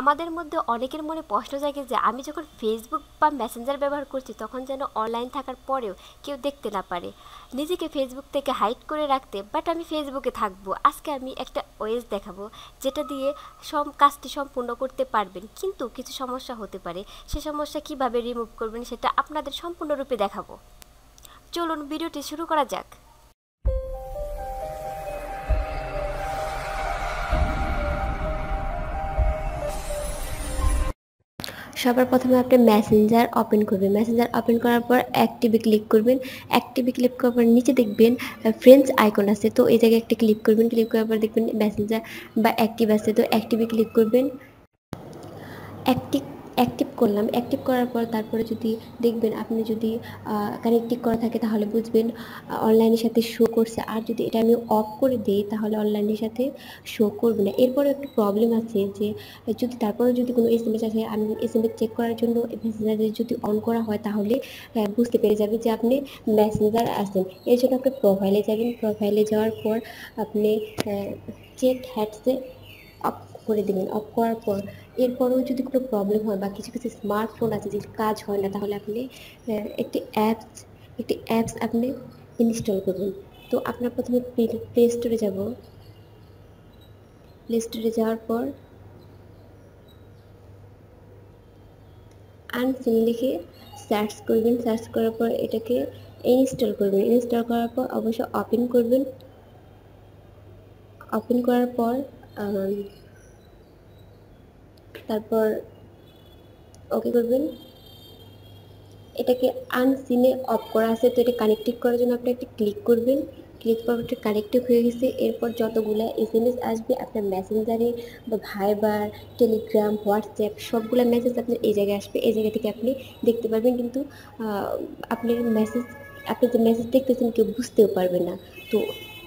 আমাদের মধ্যে অনেকের মনে প্রশ্ন জাগে যে আমি যখন ফেসবুক বা মেসেঞ্জার ব্যবহার করছি তখন যেন অনলাইন থাকার পরেও কেউ দেখতে না পারে নিজেকে ফেসবুক থেকে হাইড করে রাখতে বাট আমি ফেসবুকে থাকবো আজকে আমি একটা ওয়েজ দেখাবো যেটা দিয়ে সব কাজটি সম্পূর্ণ করতে পারবেন কিন্তু কিছু সমস্যা হতে পারে সে সমস্যা কিভাবে রিমুভ করবেন সেটা আপনাদের সম্পূর্ণরূপে দেখাবো চলুন ভিডিওটি শুরু করা যাক সবার প্রথমে আপনি মেসেঞ্জার ওপেন করবেন মেসেঞ্জার ওপেন করার পর অ্যাক্টিভে ক্লিক করবেন অ্যাক্টিভে ক্লিক করার পর নিচে দেখবেন ফ্রেন্ডস আইকন আছে তো এই জায়গায় একটা ক্লিক করবেন ক্লিক করার পর দেখবেন মেসেঞ্জার বা অ্যাক্টিভ আছে তো অ্যাক্টিভে ক্লিক করবেন অ্যাক্টিভ অ্যাক্টিভ করলাম অ্যাক্টিভ করার পর তারপরে যদি দেখবেন আপনি যদি কানেক্টিভ করা থাকে তাহলে বুঝবেন অনলাইনের সাথে শো করছে আর যদি এটা আমি অফ করে দিই তাহলে অনলাইনের সাথে শো করবে না এরপরে একটু প্রবলেম আছে যে যদি তারপরে যদি কোনো এস এম এস আছে আমি এস এম এস চেক করার জন্য মেসেঞ্জারে যদি অন করা হয় তাহলে হ্যাঁ, বুঝতে পেরে যাবে যে আপনি মেসেঞ্জার আসেন এর জন্য আপনি প্রোফাইলে যাবেন প্রোফাইলে যাওয়ার পর আপনি চেক হ্যাটসে করে দেবেন অফ করার পর এরপরেও যদি কোনো প্রবলেম হয় বা কিছু কিছু স্মার্টফোন আছে যে কাজ হয় না তাহলে আপনি একটি অ্যাপস একটি অ্যাপস আপনি ইনস্টল করবেন তো আপনার প্রথমে প্লে স্টোরে যাব প্লে স্টোরে যাওয়ার পর আনসিন লিখে সার্চ করবেন সার্চ করার পর এটাকে ইনস্টল করবেন ইনস্টল করার পর অবশ্যই ওপেন করবেন ওপেন করার পর তারপর ওকে করবেন এটাকে আনসিনে অফ করা আছে তো এটা কানেক্টিভ করার জন্য আপনি একটা ক্লিক করবেন ক্লিক করার কানেক্টিভ হয়ে গেছে এরপর যতগুলো এস এম এস আসবে আপনার মেসেঞ্জারে বা ভাইবার টেলিগ্রাম হোয়াটসঅ্যাপ সবগুলো মেসেজ আপনার এই জায়গায় আসবে এই জায়গা থেকে আপনি দেখতে পারবেন কিন্তু আপনার মেসেজ আপনি যে মেসেজ দেখতেছেন কেউ বুঝতেও পারবে না তো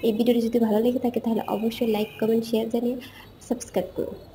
এই ভিডিওটি যদি ভালো লেগে থাকে তাহলে অবশ্যই লাইক কমেন্ট শেয়ার জানিয়ে সাবস্ক্রাইব করুন